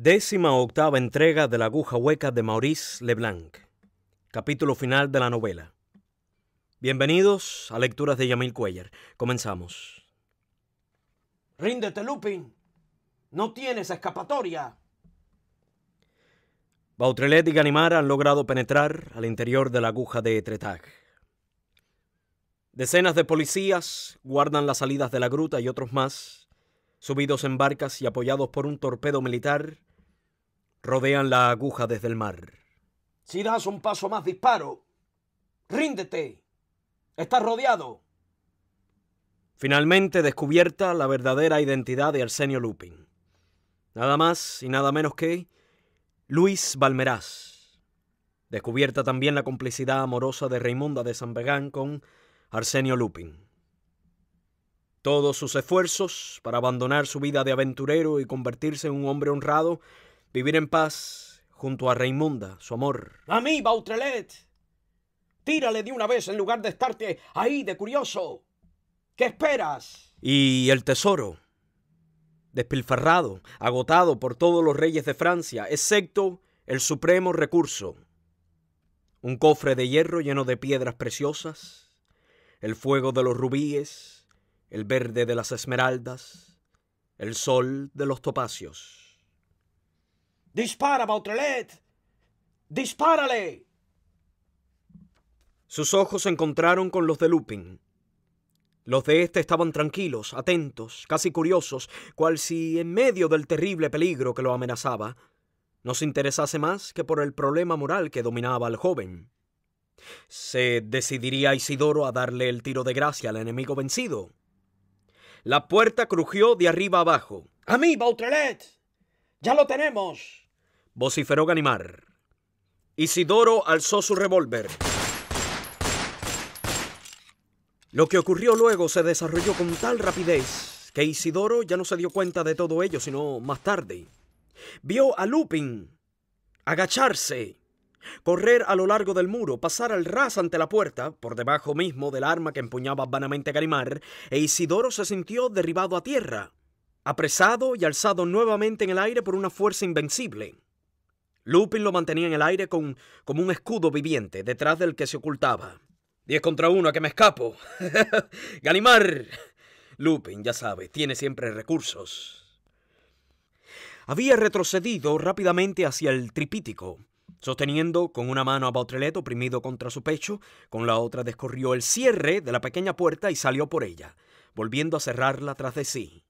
Décima octava entrega de la aguja hueca de Maurice Leblanc. Capítulo final de la novela. Bienvenidos a Lecturas de Yamil Cuellar. Comenzamos. Ríndete, Lupin. No tienes escapatoria. Bautrelet y Ganimar han logrado penetrar al interior de la aguja de Tretag. Decenas de policías guardan las salidas de la gruta y otros más, subidos en barcas y apoyados por un torpedo militar Rodean la aguja desde el mar. Si das un paso más disparo, ríndete. Estás rodeado. Finalmente descubierta la verdadera identidad de Arsenio Lupin. Nada más y nada menos que Luis Balmeraz. Descubierta también la complicidad amorosa de Raimunda de San Vegán con Arsenio Lupin. Todos sus esfuerzos para abandonar su vida de aventurero y convertirse en un hombre honrado vivir en paz junto a Raimunda, su amor. A mí, Bautrelet. Tírale de una vez en lugar de estarte ahí de curioso. ¿Qué esperas? Y el tesoro, despilfarrado, agotado por todos los reyes de Francia, excepto el supremo recurso. Un cofre de hierro lleno de piedras preciosas, el fuego de los rubíes, el verde de las esmeraldas, el sol de los topacios. Dispara, Bautrelet. Dispárale. Sus ojos se encontraron con los de Lupin. Los de éste estaban tranquilos, atentos, casi curiosos, cual si en medio del terrible peligro que lo amenazaba, no se interesase más que por el problema moral que dominaba al joven. ¿Se decidiría Isidoro a darle el tiro de gracia al enemigo vencido? La puerta crujió de arriba abajo. ¡A mí, Bautrelet! ¡Ya lo tenemos! vociferó Ganimar. Isidoro alzó su revólver. Lo que ocurrió luego se desarrolló con tal rapidez que Isidoro ya no se dio cuenta de todo ello, sino más tarde. Vio a Lupin agacharse, correr a lo largo del muro, pasar al ras ante la puerta, por debajo mismo del arma que empuñaba vanamente Ganimar, e Isidoro se sintió derribado a tierra, apresado y alzado nuevamente en el aire por una fuerza invencible. Lupin lo mantenía en el aire con, como un escudo viviente detrás del que se ocultaba. Diez contra uno, a que me escapo. Ganimar. Lupin, ya sabe, tiene siempre recursos. Había retrocedido rápidamente hacia el tripítico, sosteniendo con una mano a Bautrelet oprimido contra su pecho, con la otra descorrió el cierre de la pequeña puerta y salió por ella, volviendo a cerrarla tras de sí.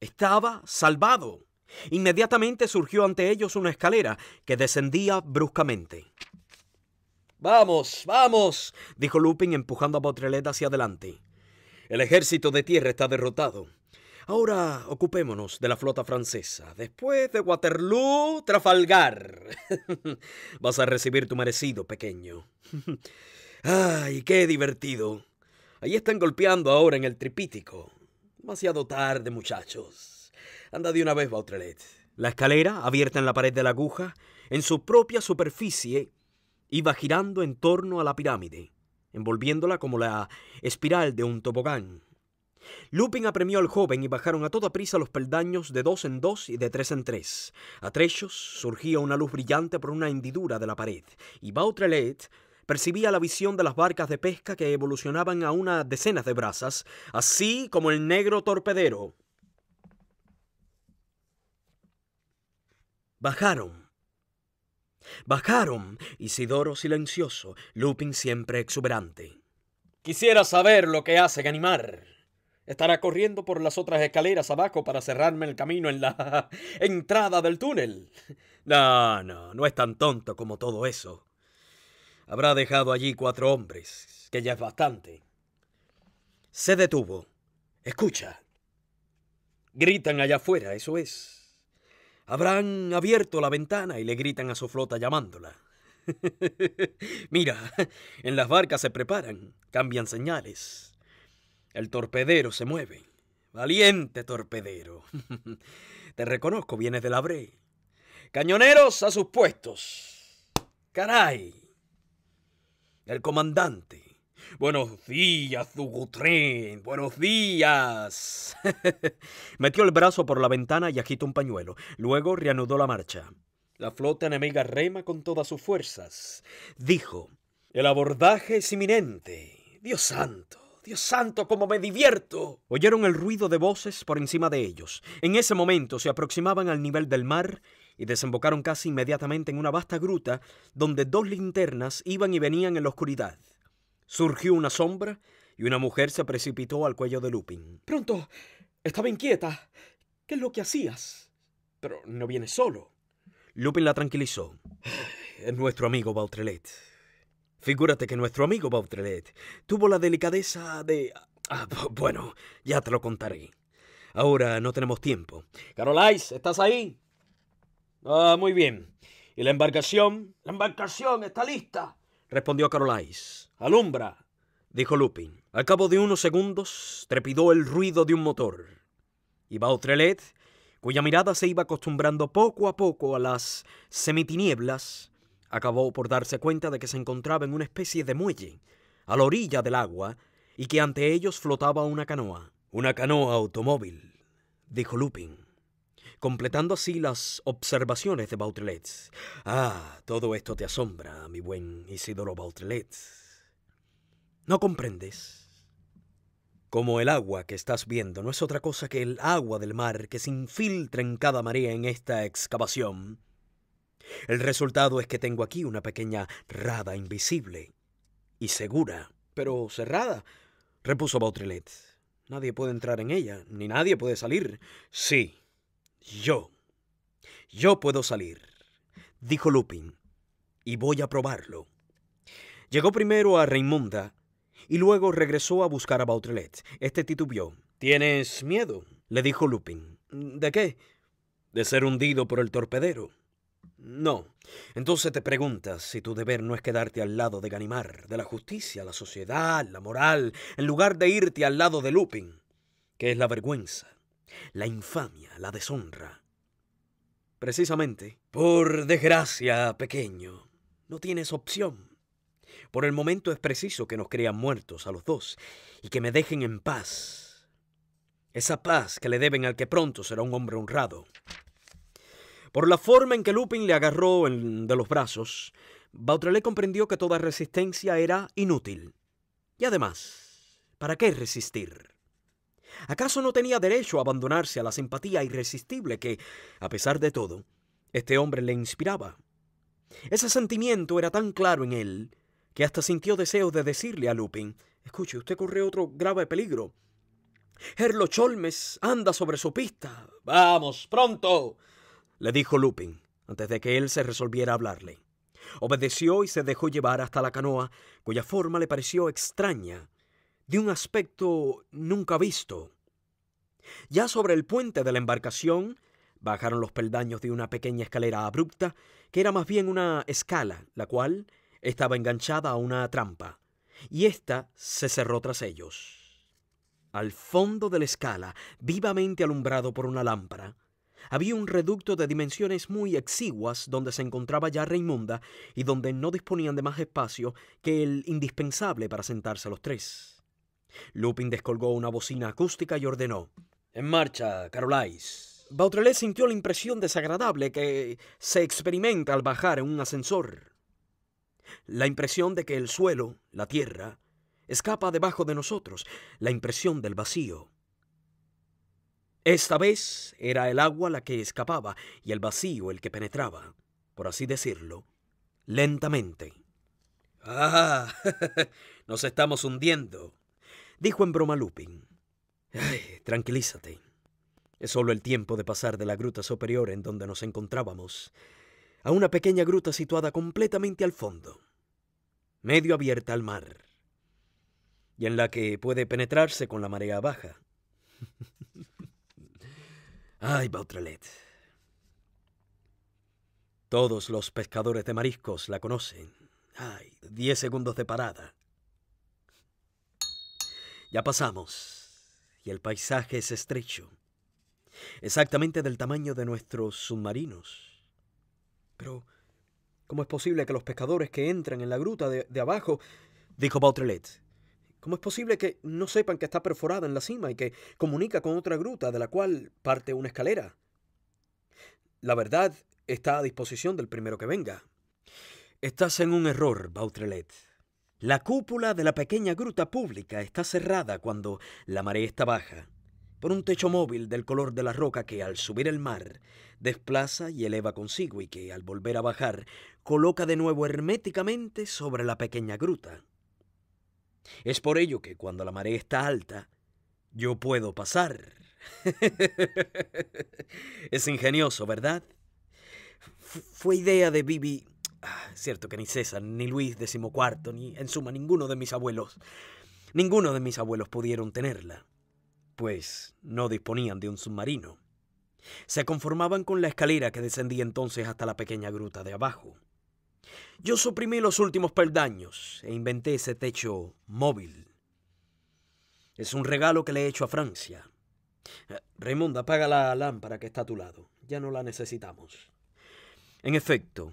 Estaba salvado. Inmediatamente surgió ante ellos una escalera que descendía bruscamente. Vamos, vamos, dijo Lupin empujando a Botrelet hacia adelante. El ejército de tierra está derrotado. Ahora ocupémonos de la flota francesa. Después de Waterloo, Trafalgar. Vas a recibir tu merecido, pequeño. ¡Ay, qué divertido! Ahí están golpeando ahora en el tripítico. Demasiado tarde, muchachos. Anda de una vez, Bautrelet. La escalera, abierta en la pared de la aguja, en su propia superficie, iba girando en torno a la pirámide, envolviéndola como la espiral de un tobogán. Lupin apremió al joven y bajaron a toda prisa los peldaños de dos en dos y de tres en tres. A trechos surgía una luz brillante por una hendidura de la pared, y Bautrelet percibía la visión de las barcas de pesca que evolucionaban a unas decenas de brasas, así como el negro torpedero, Bajaron. Bajaron, Isidoro silencioso, Lupin siempre exuberante. Quisiera saber lo que hace animar. Estará corriendo por las otras escaleras abajo para cerrarme el camino en la entrada del túnel. No, no, no es tan tonto como todo eso. Habrá dejado allí cuatro hombres, que ya es bastante. Se detuvo. Escucha. Gritan allá afuera, eso es. Habrán abierto la ventana y le gritan a su flota llamándola. Mira, en las barcas se preparan, cambian señales. El torpedero se mueve. Valiente torpedero. Te reconozco, vienes la bre. Cañoneros a sus puestos. Caray. El comandante, Buenos días, Zugutren. Buenos días. Metió el brazo por la ventana y agitó un pañuelo. Luego reanudó la marcha. La flota enemiga rema con todas sus fuerzas. Dijo, el abordaje es inminente. Dios santo. Dios santo, cómo me divierto. Oyeron el ruido de voces por encima de ellos. En ese momento se aproximaban al nivel del mar y desembocaron casi inmediatamente en una vasta gruta donde dos linternas iban y venían en la oscuridad. Surgió una sombra y una mujer se precipitó al cuello de Lupin. Pronto. Estaba inquieta. ¿Qué es lo que hacías? Pero no viene solo. Lupin la tranquilizó. Es nuestro amigo Bautrelet. Figúrate que nuestro amigo Bautrelet tuvo la delicadeza de... Ah, bueno, ya te lo contaré. Ahora no tenemos tiempo. Carolais, ¿estás ahí? Ah, muy bien. ¿Y la embarcación? La embarcación está lista respondió Carolais. Alumbra, dijo Lupin. Al cabo de unos segundos trepidó el ruido de un motor. Y Bautrelet, cuya mirada se iba acostumbrando poco a poco a las semitinieblas, acabó por darse cuenta de que se encontraba en una especie de muelle, a la orilla del agua, y que ante ellos flotaba una canoa. Una canoa automóvil, dijo Lupin completando así las observaciones de Bautrelet. Ah, todo esto te asombra, mi buen Isidoro Bautrelet. ¿No comprendes? Como el agua que estás viendo no es otra cosa que el agua del mar que se infiltra en cada marea en esta excavación. El resultado es que tengo aquí una pequeña rada invisible y segura, pero cerrada, repuso Bautrelet. Nadie puede entrar en ella, ni nadie puede salir. Sí, yo, yo puedo salir, dijo Lupin, y voy a probarlo. Llegó primero a Raimunda y luego regresó a buscar a Bautrelet. Este titubió. ¿Tienes miedo? le dijo Lupin. ¿De qué? De ser hundido por el torpedero. No. Entonces te preguntas si tu deber no es quedarte al lado de Ganimar, de la justicia, la sociedad, la moral, en lugar de irte al lado de Lupin, que es la vergüenza la infamia, la deshonra. Precisamente, por desgracia, pequeño, no tienes opción. Por el momento es preciso que nos crean muertos a los dos y que me dejen en paz. Esa paz que le deben al que pronto será un hombre honrado. Por la forma en que Lupin le agarró de los brazos, Bautrelet comprendió que toda resistencia era inútil. Y además, ¿para qué resistir? ¿Acaso no tenía derecho a abandonarse a la simpatía irresistible que, a pesar de todo, este hombre le inspiraba? Ese sentimiento era tan claro en él que hasta sintió deseo de decirle a Lupin, escuche, usted corre otro grave peligro. —¡Herlo Cholmes anda sobre su pista. Vamos, pronto, le dijo Lupin, antes de que él se resolviera a hablarle. Obedeció y se dejó llevar hasta la canoa, cuya forma le pareció extraña de un aspecto nunca visto. Ya sobre el puente de la embarcación, bajaron los peldaños de una pequeña escalera abrupta, que era más bien una escala, la cual estaba enganchada a una trampa, y ésta se cerró tras ellos. Al fondo de la escala, vivamente alumbrado por una lámpara, había un reducto de dimensiones muy exiguas donde se encontraba ya Raimunda y donde no disponían de más espacio que el indispensable para sentarse los tres. Lupin descolgó una bocina acústica y ordenó. En marcha, Carolais. Bautrelet sintió la impresión desagradable que se experimenta al bajar en un ascensor. La impresión de que el suelo, la tierra, escapa debajo de nosotros, la impresión del vacío. Esta vez era el agua la que escapaba y el vacío el que penetraba, por así decirlo, lentamente. ¡Ah! Nos estamos hundiendo dijo en broma Lupin. Ay, tranquilízate. Es solo el tiempo de pasar de la gruta superior en donde nos encontrábamos a una pequeña gruta situada completamente al fondo, medio abierta al mar, y en la que puede penetrarse con la marea baja. Ay, Bautrelet. Todos los pescadores de mariscos la conocen. Ay, diez segundos de parada. Ya pasamos y el paisaje es estrecho, exactamente del tamaño de nuestros submarinos. Pero, ¿cómo es posible que los pescadores que entran en la gruta de, abajo, dijo Bautrelet, ¿cómo es posible que no sepan que está perforada en la cima y que comunica con otra gruta de la cual parte una escalera? La verdad está a disposición del primero que venga. Estás en un error, Bautrelet. La cúpula de la pequeña gruta pública está cerrada cuando la marea está baja por un techo móvil del color de la roca que al subir el mar desplaza y eleva consigo y que al volver a bajar coloca de nuevo herméticamente sobre la pequeña gruta. Es por ello que cuando la marea está alta, yo puedo pasar. es ingenioso, ¿verdad? fue idea de Bibi Ah, cierto que ni César, ni Luis XIV, ni en suma ninguno de mis abuelos, ninguno de mis abuelos pudieron tenerla, pues no disponían de un submarino. Se conformaban con la escalera que descendía entonces hasta la pequeña gruta de abajo. Yo suprimí los últimos peldaños e inventé ese techo móvil. Es un regalo que le he hecho a Francia. Raimunda, apaga la lámpara que está a tu lado. Ya no la necesitamos. En efecto,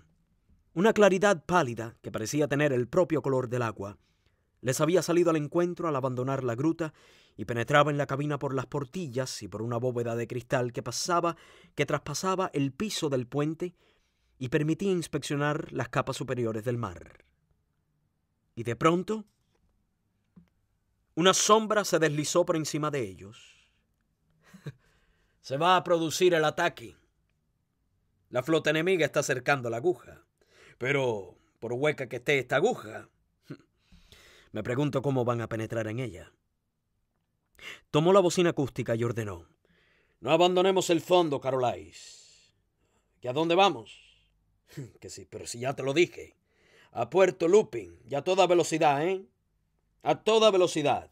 una claridad pálida que parecía tener el propio color del agua. Les había salido al encuentro al abandonar la gruta y penetraba en la cabina por las portillas y por una bóveda de cristal que pasaba, que traspasaba el piso del puente y permitía inspeccionar las capas superiores del mar. Y de pronto, una sombra se deslizó por encima de ellos. se va a producir el ataque. La flota enemiga está acercando la aguja. Pero, por hueca que esté esta aguja, me pregunto cómo van a penetrar en ella. Tomó la bocina acústica y ordenó. No abandonemos el fondo, Carolais. ¿Y a dónde vamos? que sí, pero si ya te lo dije. A Puerto Lupin, y a toda velocidad, ¿eh? A toda velocidad.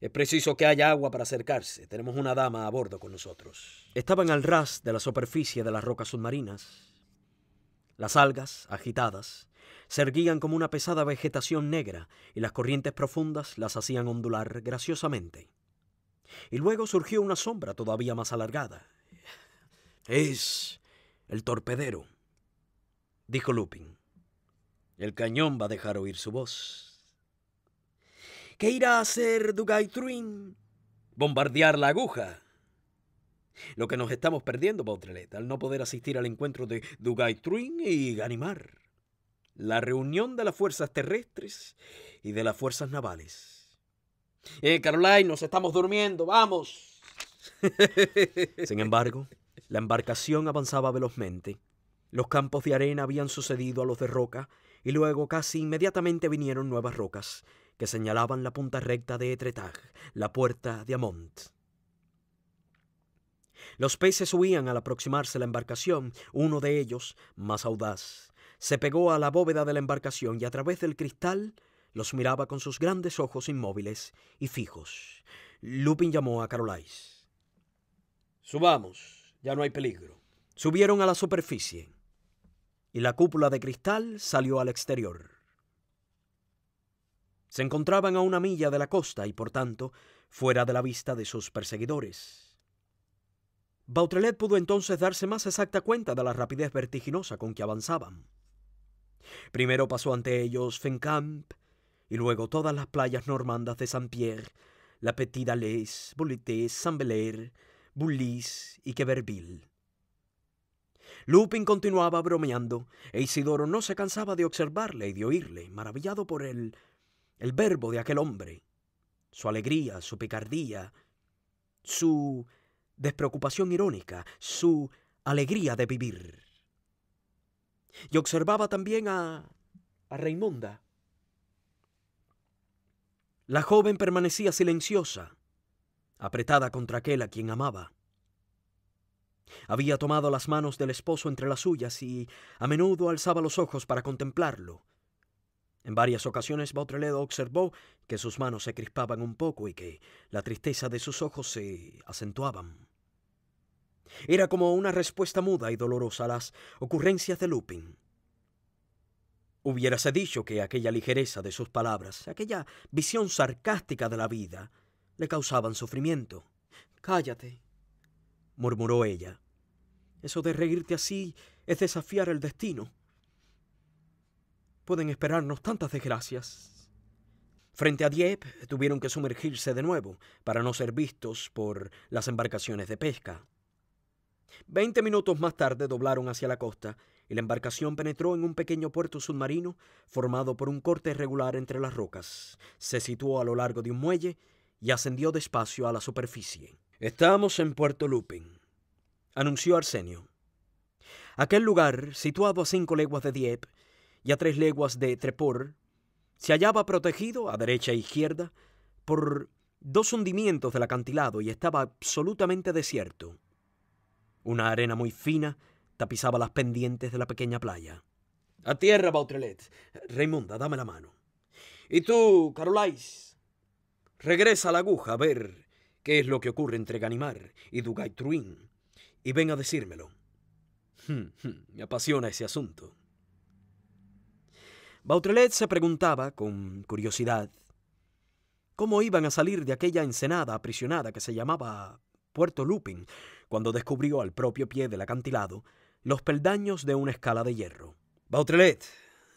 Es preciso que haya agua para acercarse. Tenemos una dama a bordo con nosotros. Estaban al ras de la superficie de las rocas submarinas. Las algas, agitadas, se erguían como una pesada vegetación negra y las corrientes profundas las hacían ondular graciosamente. Y luego surgió una sombra todavía más alargada. Es el torpedero, dijo Lupin. El cañón va a dejar oír su voz. ¿Qué irá a hacer Dugay Truin? Bombardear la aguja. Lo que nos estamos perdiendo, Pautrelet, al no poder asistir al encuentro de Dugay-Truin y Ganimar. La reunión de las fuerzas terrestres y de las fuerzas navales. Eh, Caroline, nos estamos durmiendo, vamos. Sin embargo, la embarcación avanzaba velozmente. Los campos de arena habían sucedido a los de roca y luego casi inmediatamente vinieron nuevas rocas que señalaban la punta recta de Etretag, la puerta de Amont. Los peces huían al aproximarse la embarcación, uno de ellos, más audaz, se pegó a la bóveda de la embarcación y a través del cristal los miraba con sus grandes ojos inmóviles y fijos. Lupin llamó a Carolais. Subamos, ya no hay peligro. Subieron a la superficie y la cúpula de cristal salió al exterior. Se encontraban a una milla de la costa y, por tanto, fuera de la vista de sus perseguidores. Bautrelet pudo entonces darse más exacta cuenta de la rapidez vertiginosa con que avanzaban. Primero pasó ante ellos Fencamp y luego todas las playas normandas de Saint-Pierre, la Petite Alès, Bolité, Saint-Belair, Bullis y Queverville. Lupin continuaba bromeando, e Isidoro no se cansaba de observarle y de oírle, maravillado por el, el verbo de aquel hombre, su alegría, su picardía, su despreocupación irónica, su alegría de vivir. Y observaba también a, a Raimonda. La joven permanecía silenciosa, apretada contra aquel a quien amaba. Había tomado las manos del esposo entre las suyas y a menudo alzaba los ojos para contemplarlo. En varias ocasiones Botreledo observó que sus manos se crispaban un poco y que la tristeza de sus ojos se acentuaban. Era como una respuesta muda y dolorosa a las ocurrencias de Lupin. Hubiérase dicho que aquella ligereza de sus palabras, aquella visión sarcástica de la vida, le causaban sufrimiento. Cállate, murmuró ella. Eso de reírte así es desafiar el destino. Pueden esperarnos tantas desgracias. Frente a Dieppe tuvieron que sumergirse de nuevo para no ser vistos por las embarcaciones de pesca. Veinte minutos más tarde doblaron hacia la costa y la embarcación penetró en un pequeño puerto submarino formado por un corte irregular entre las rocas. Se situó a lo largo de un muelle y ascendió despacio a la superficie. Estamos en Puerto Lupin, anunció Arsenio. Aquel lugar, situado a cinco leguas de Dieppe y a tres leguas de Trepor, se hallaba protegido, a derecha e izquierda, por dos hundimientos del acantilado y estaba absolutamente desierto. Una arena muy fina tapizaba las pendientes de la pequeña playa. A tierra, Bautrelet. Raimunda, dame la mano. Y tú, Carolais, regresa a la aguja a ver qué es lo que ocurre entre Ganimar y Dugaitruin y ven a decírmelo. Hmm, hmm, me apasiona ese asunto. Bautrelet se preguntaba, con curiosidad, cómo iban a salir de aquella ensenada aprisionada que se llamaba Puerto Lupin, cuando descubrió al propio pie del acantilado los peldaños de una escala de hierro. Bautrelet,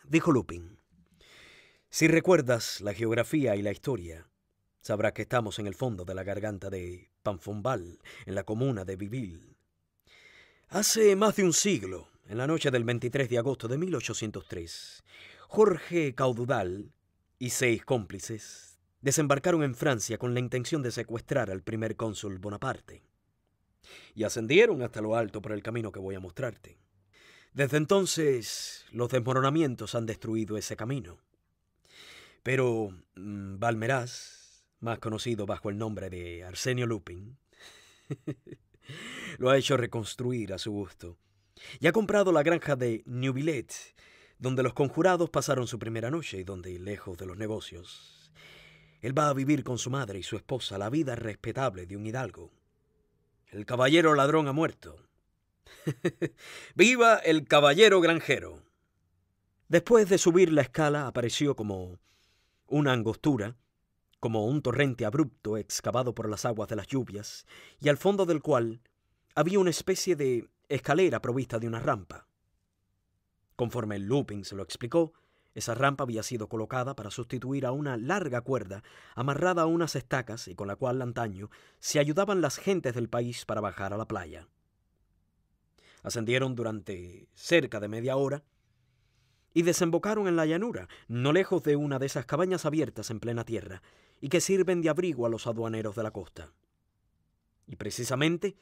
dijo Lupin, si recuerdas la geografía y la historia, sabrás que estamos en el fondo de la garganta de Panfombal, en la comuna de Viville. Hace más de un siglo, en la noche del 23 de agosto de 1803, Jorge Caududal y seis cómplices desembarcaron en Francia con la intención de secuestrar al primer cónsul Bonaparte y ascendieron hasta lo alto por el camino que voy a mostrarte. Desde entonces, los desmoronamientos han destruido ese camino. Pero mm, Valmeras, más conocido bajo el nombre de Arsenio Lupin, lo ha hecho reconstruir a su gusto y ha comprado la granja de Billet, donde los conjurados pasaron su primera noche y donde, lejos de los negocios, él va a vivir con su madre y su esposa la vida respetable de un hidalgo. El caballero ladrón ha muerto. ¡Viva el caballero granjero! Después de subir la escala apareció como una angostura, como un torrente abrupto excavado por las aguas de las lluvias, y al fondo del cual había una especie de escalera provista de una rampa. Conforme Lupin se lo explicó, esa rampa había sido colocada para sustituir a una larga cuerda amarrada a unas estacas y con la cual antaño se ayudaban las gentes del país para bajar a la playa. Ascendieron durante cerca de media hora y desembocaron en la llanura, no lejos de una de esas cabañas abiertas en plena tierra y que sirven de abrigo a los aduaneros de la costa. Y precisamente,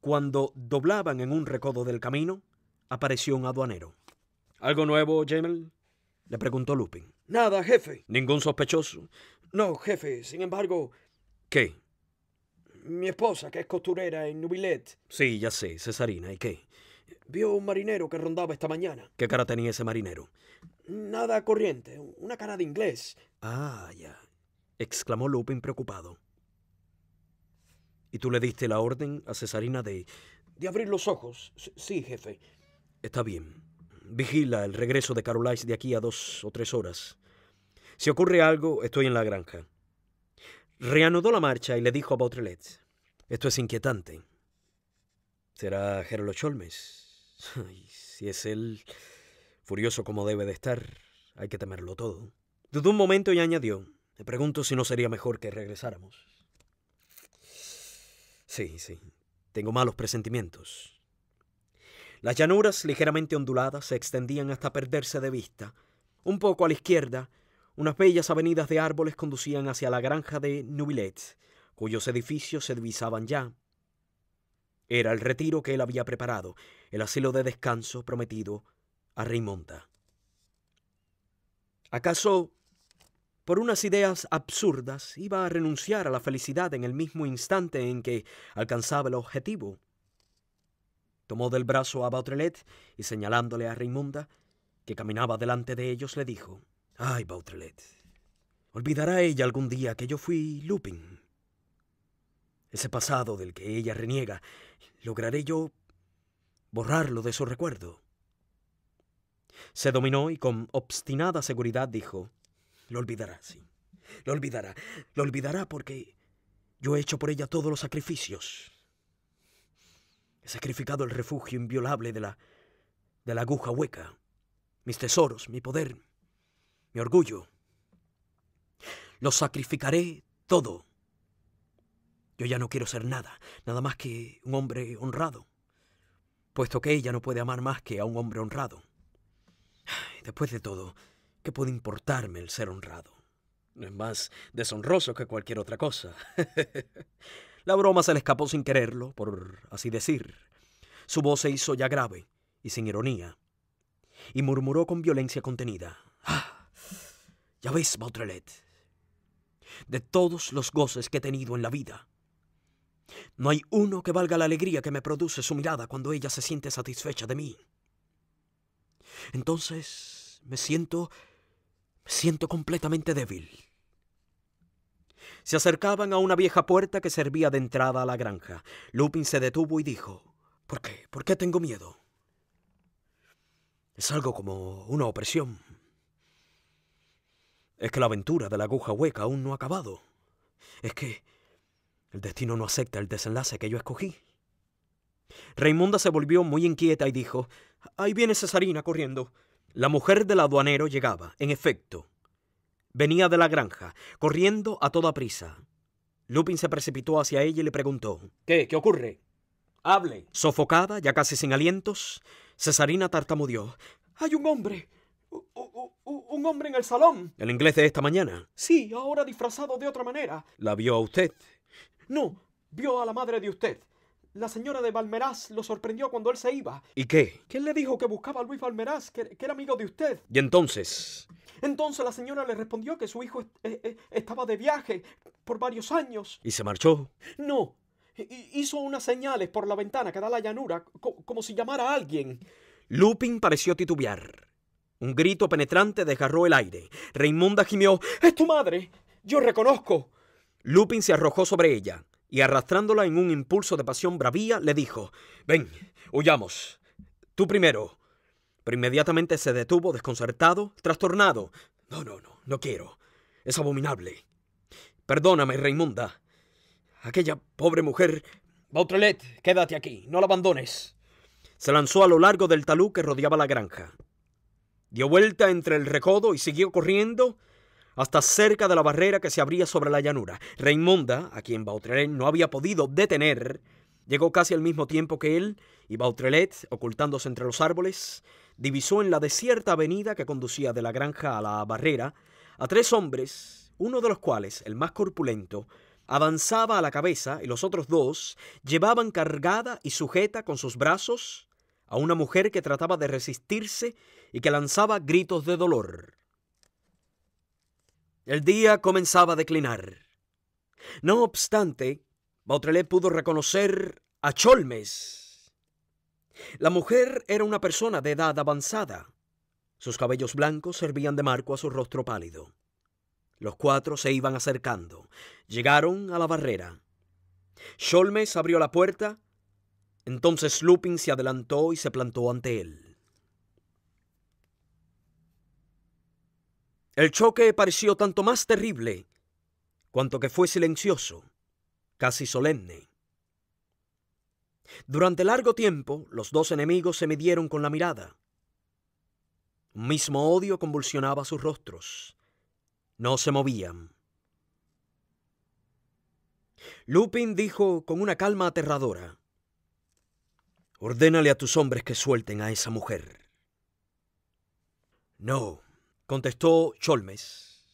cuando doblaban en un recodo del camino, apareció un aduanero. ¿Algo nuevo, Jamel? Le preguntó Lupin. Nada, jefe. ¿Ningún sospechoso? No, jefe. Sin embargo... ¿Qué? Mi esposa, que es costurera en Nubilet. Sí, ya sé, Cesarina. ¿Y qué? Vio un marinero que rondaba esta mañana. ¿Qué cara tenía ese marinero? Nada corriente, una cara de inglés. Ah, ya, exclamó Lupin preocupado. ¿Y tú le diste la orden a Cesarina de... De abrir los ojos. Sí, jefe. Está bien vigila el regreso de Carolice de aquí a dos o tres horas. Si ocurre algo, estoy en la granja. Reanudó la marcha y le dijo a Bautrelet, esto es inquietante. ¿Será Gerlo Cholmes? si es él, furioso como debe de estar, hay que temerlo todo. Dudó un momento y añadió, me pregunto si no sería mejor que regresáramos. Sí, sí, tengo malos presentimientos. Las llanuras ligeramente onduladas se extendían hasta perderse de vista. Un poco a la izquierda, unas bellas avenidas de árboles conducían hacia la granja de Nubilet, cuyos edificios se divisaban ya. Era el retiro que él había preparado, el asilo de descanso prometido a Raimonda. ¿Acaso, por unas ideas absurdas, iba a renunciar a la felicidad en el mismo instante en que alcanzaba el objetivo? Tomó del brazo a Bautrelet y señalándole a Raimunda, que caminaba delante de ellos, le dijo, Ay, Bautrelet, olvidará ella algún día que yo fui Lupin. Ese pasado del que ella reniega, lograré yo borrarlo de su recuerdo. Se dominó y con obstinada seguridad dijo, Lo olvidará, sí, lo olvidará, lo olvidará porque yo he hecho por ella todos los sacrificios He sacrificado el refugio inviolable de la, de la aguja hueca, mis tesoros, mi poder, mi orgullo. Lo sacrificaré todo. Yo ya no quiero ser nada, nada más que un hombre honrado, puesto que ella no puede amar más que a un hombre honrado. Después de todo, ¿qué puede importarme el ser honrado? No es más deshonroso que cualquier otra cosa. La broma se le escapó sin quererlo, por así decir. Su voz se hizo ya grave y sin ironía, y murmuró con violencia contenida. ¡Ah! Ya ves, Bautrelet, de todos los goces que he tenido en la vida, no hay uno que valga la alegría que me produce su mirada cuando ella se siente satisfecha de mí. Entonces me siento... me siento completamente débil. Se acercaban a una vieja puerta que servía de entrada a la granja. Lupin se detuvo y dijo, ¿Por qué? ¿Por qué tengo miedo? Es algo como una opresión. Es que la aventura de la aguja hueca aún no ha acabado. Es que el destino no acepta el desenlace que yo escogí. Raimunda se volvió muy inquieta y dijo, Ahí viene Cesarina corriendo. La mujer del aduanero llegaba, en efecto, Venía de la granja, corriendo a toda prisa. Lupin se precipitó hacia ella y le preguntó. ¿Qué? ¿Qué ocurre? Hable. Sofocada, ya casi sin alientos, Cesarina tartamudeó. Hay un hombre. un hombre en el salón. ¿El inglés de esta mañana? Sí, ahora disfrazado de otra manera. ¿La vio a usted? No, vio a la madre de usted. La señora de Valmeraz lo sorprendió cuando él se iba. ¿Y qué? ¿Quién le dijo que buscaba a Luis Valmeraz, que, era amigo de usted? ¿Y entonces? Entonces la señora le respondió que su hijo eh, eh, estaba de viaje por varios años. ¿Y se marchó? No. Hizo unas señales por la ventana que da la llanura, como si llamara a alguien. Lupin pareció titubear. Un grito penetrante desgarró el aire. Raimunda gimió: ¡Es tu madre! ¡Yo reconozco! Lupin se arrojó sobre ella y arrastrándola en un impulso de pasión bravía, le dijo, Ven, huyamos. Tú primero. Pero inmediatamente se detuvo, desconcertado, trastornado. No, no, no, no quiero. Es abominable. Perdóname, Raimunda. Aquella pobre mujer... Bautrelet, quédate aquí, no la abandones. Se lanzó a lo largo del talú que rodeaba la granja. Dio vuelta entre el recodo y siguió corriendo hasta cerca de la barrera que se abría sobre la llanura. Raimonda, a quien Bautrelet no había podido detener, llegó casi al mismo tiempo que él, y Bautrellet, ocultándose entre los árboles, divisó en la desierta avenida que conducía de la granja a la barrera a tres hombres, uno de los cuales, el más corpulento, avanzaba a la cabeza y los otros dos llevaban cargada y sujeta con sus brazos a una mujer que trataba de resistirse y que lanzaba gritos de dolor. El día comenzaba a declinar. No obstante, Bautrelé pudo reconocer a Cholmes. La mujer era una persona de edad avanzada. Sus cabellos blancos servían de marco a su rostro pálido. Los cuatro se iban acercando. Llegaron a la barrera. Cholmes abrió la puerta. Entonces Lupin se adelantó y se plantó ante él. El choque pareció tanto más terrible cuanto que fue silencioso, casi solemne. Durante largo tiempo los dos enemigos se midieron con la mirada. Un mismo odio convulsionaba sus rostros. No se movían. Lupin dijo con una calma aterradora, Ordénale a tus hombres que suelten a esa mujer. No, contestó Cholmes.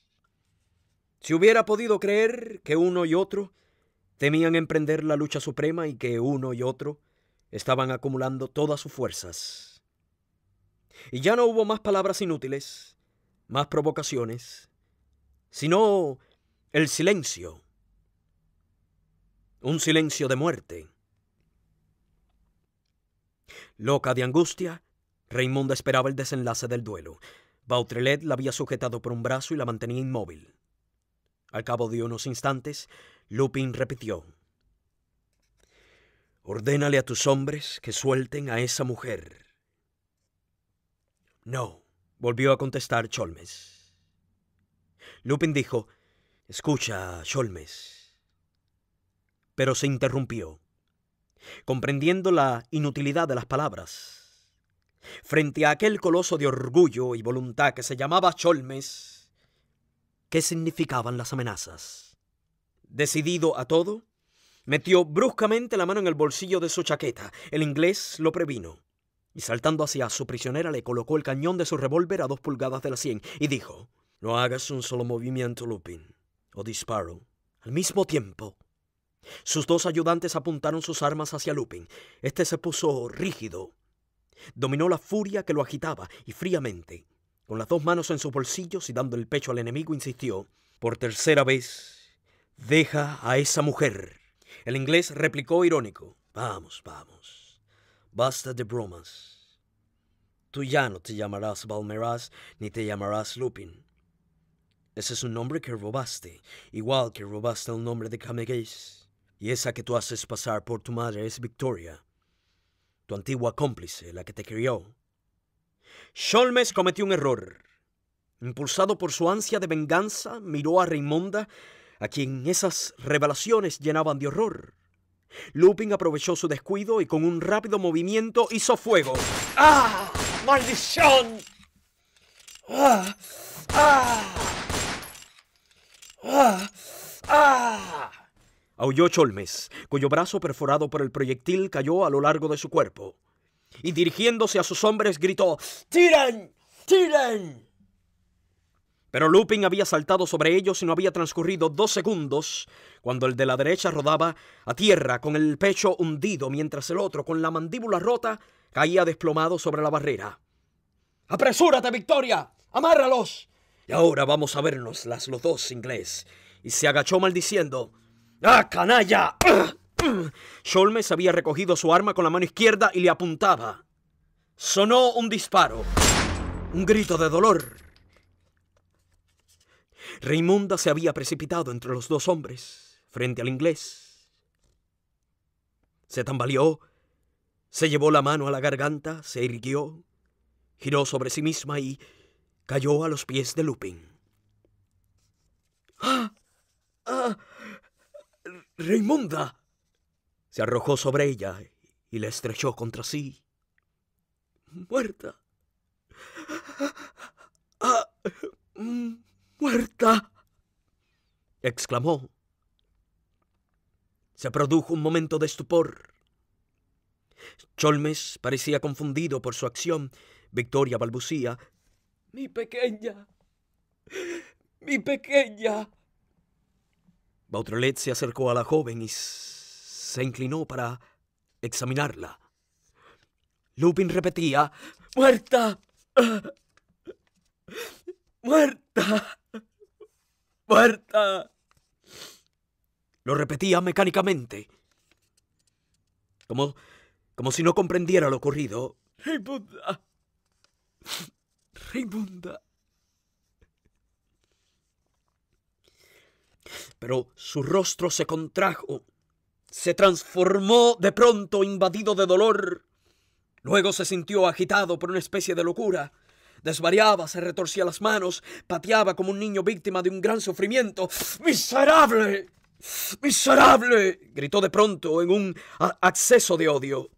Si hubiera podido creer que uno y otro temían emprender la lucha suprema y que uno y otro estaban acumulando todas sus fuerzas. Y ya no hubo más palabras inútiles, más provocaciones, sino el silencio. Un silencio de muerte. Loca de angustia, Raimonda esperaba el desenlace del duelo. Bautrelet la había sujetado por un brazo y la mantenía inmóvil. Al cabo de unos instantes, Lupin repitió. Ordénale a tus hombres que suelten a esa mujer. No, volvió a contestar Cholmes. Lupin dijo, Escucha, Cholmes. Pero se interrumpió. Comprendiendo la inutilidad de las palabras, frente a aquel coloso de orgullo y voluntad que se llamaba Cholmes, ¿qué significaban las amenazas? Decidido a todo, metió bruscamente la mano en el bolsillo de su chaqueta. El inglés lo previno y saltando hacia su prisionera le colocó el cañón de su revólver a dos pulgadas de la sien y dijo, No hagas un solo movimiento, Lupin, o disparo. Al mismo tiempo, sus dos ayudantes apuntaron sus armas hacia Lupin. Este se puso rígido Dominó la furia que lo agitaba y fríamente, con las dos manos en sus bolsillos y dando el pecho al enemigo, insistió, por tercera vez, deja a esa mujer. El inglés replicó irónico, vamos, vamos, basta de bromas. Tú ya no te llamarás Balmeraz ni te llamarás Lupin. Ese es un nombre que robaste, igual que robaste el nombre de Camegues. Y esa que tú haces pasar por tu madre es Victoria tu antigua cómplice, la que te crió. Sholmes cometió un error. Impulsado por su ansia de venganza, miró a Raimonda, a quien esas revelaciones llenaban de horror. Lupin aprovechó su descuido y con un rápido movimiento hizo fuego. ¡Ah! ¡Maldición! ¡Ah! ¡Ah! ¡Ah! ¡Ah! Aulló Cholmes, cuyo brazo perforado por el proyectil cayó a lo largo de su cuerpo. Y dirigiéndose a sus hombres gritó, ¡Tiren! ¡Tiren! Pero Lupin había saltado sobre ellos y no había transcurrido dos segundos cuando el de la derecha rodaba a tierra con el pecho hundido mientras el otro, con la mandíbula rota, caía desplomado sobre la barrera. ¡Apresúrate, Victoria! ¡Amárralos! Y ahora vamos a vernos las los dos, inglés. Y se agachó maldiciendo. ¡Ah, canalla! Sholmes había recogido su arma con la mano izquierda y le apuntaba. Sonó un disparo. Un grito de dolor. Raimunda se había precipitado entre los dos hombres, frente al inglés. Se tambaleó, se llevó la mano a la garganta, se irguió, giró sobre sí misma y cayó a los pies de Lupin. ¡Ah! ¡Ah! Raimunda. Se arrojó sobre ella y la estrechó contra sí. Muerta. Ah, muerta. exclamó. Se produjo un momento de estupor. Cholmes parecía confundido por su acción. Victoria balbucía. Mi pequeña. Mi pequeña. Bautrelet se acercó a la joven y se inclinó para examinarla. Lupin repetía, ¡Muerta! ¡Muerta! ¡Muerta! Lo repetía mecánicamente. Como, como si no comprendiera lo ocurrido. Raimunda. Pero su rostro se contrajo, se transformó de pronto invadido de dolor. Luego se sintió agitado por una especie de locura. Desvariaba, se retorcía las manos, pateaba como un niño víctima de un gran sufrimiento. ¡Miserable! ¡Miserable! gritó de pronto en un acceso de odio.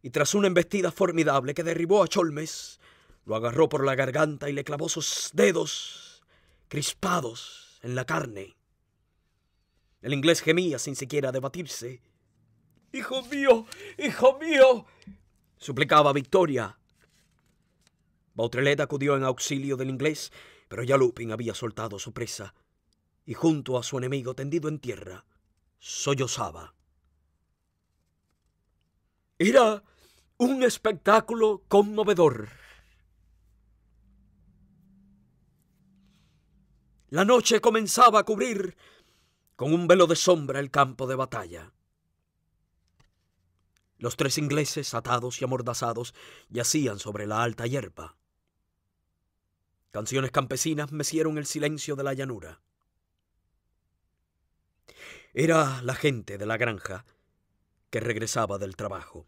Y tras una embestida formidable que derribó a Cholmes, lo agarró por la garganta y le clavó sus dedos crispados en la carne. El inglés gemía sin siquiera debatirse. Hijo mío, hijo mío, suplicaba Victoria. Bautrelet acudió en auxilio del inglés, pero ya Lupin había soltado su presa y junto a su enemigo tendido en tierra, sollozaba. Era un espectáculo conmovedor. La noche comenzaba a cubrir con un velo de sombra el campo de batalla. Los tres ingleses, atados y amordazados, yacían sobre la alta hierba. Canciones campesinas mecieron el silencio de la llanura. Era la gente de la granja que regresaba del trabajo.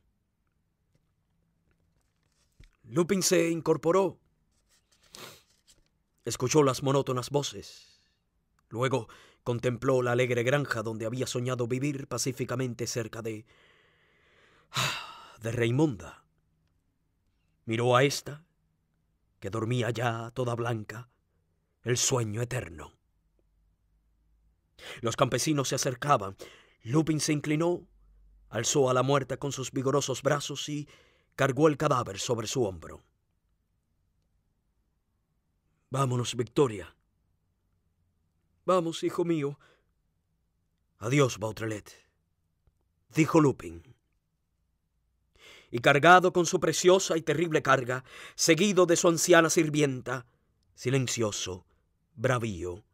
Lupin se incorporó Escuchó las monótonas voces. Luego contempló la alegre granja donde había soñado vivir pacíficamente cerca de... de Raimonda. Miró a esta, que dormía ya toda blanca, el sueño eterno. Los campesinos se acercaban. Lupin se inclinó, alzó a la muerta con sus vigorosos brazos y cargó el cadáver sobre su hombro. Vámonos, Victoria. Vamos, hijo mío. Adiós, Bautrelet, dijo Lupin. Y cargado con su preciosa y terrible carga, seguido de su anciana sirvienta, silencioso, bravío,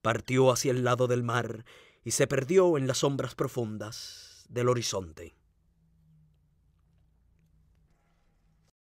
partió hacia el lado del mar y se perdió en las sombras profundas del horizonte.